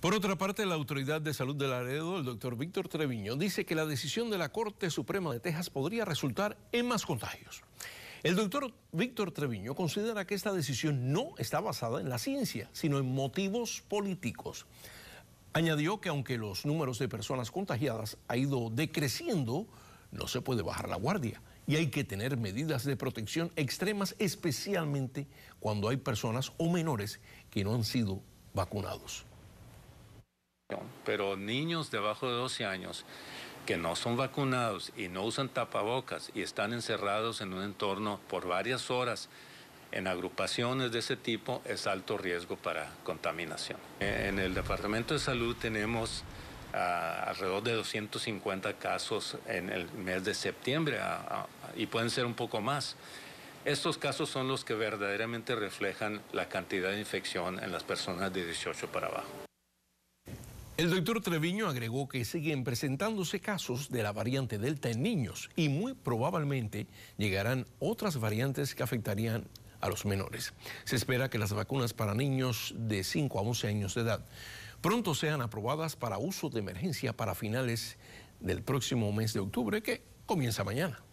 Por otra parte, la autoridad de salud de Laredo, el doctor Víctor Treviño, dice que la decisión de la Corte Suprema de Texas podría resultar en más contagios. El doctor Víctor Treviño considera que esta decisión no está basada en la ciencia, sino en motivos políticos. Añadió que aunque los números de personas contagiadas ha ido decreciendo, no se puede bajar la guardia y hay que tener medidas de protección extremas, especialmente cuando hay personas o menores que no han sido vacunados. Pero niños debajo de 12 años que no son vacunados y no usan tapabocas y están encerrados en un entorno por varias horas en agrupaciones de ese tipo es alto riesgo para contaminación. En el Departamento de Salud tenemos ah, alrededor de 250 casos en el mes de septiembre ah, ah, y pueden ser un poco más. Estos casos son los que verdaderamente reflejan la cantidad de infección en las personas de 18 para abajo. El doctor Treviño agregó que siguen presentándose casos de la variante Delta en niños y muy probablemente llegarán otras variantes que afectarían a los menores. Se espera que las vacunas para niños de 5 a 11 años de edad pronto sean aprobadas para uso de emergencia para finales del próximo mes de octubre que comienza mañana.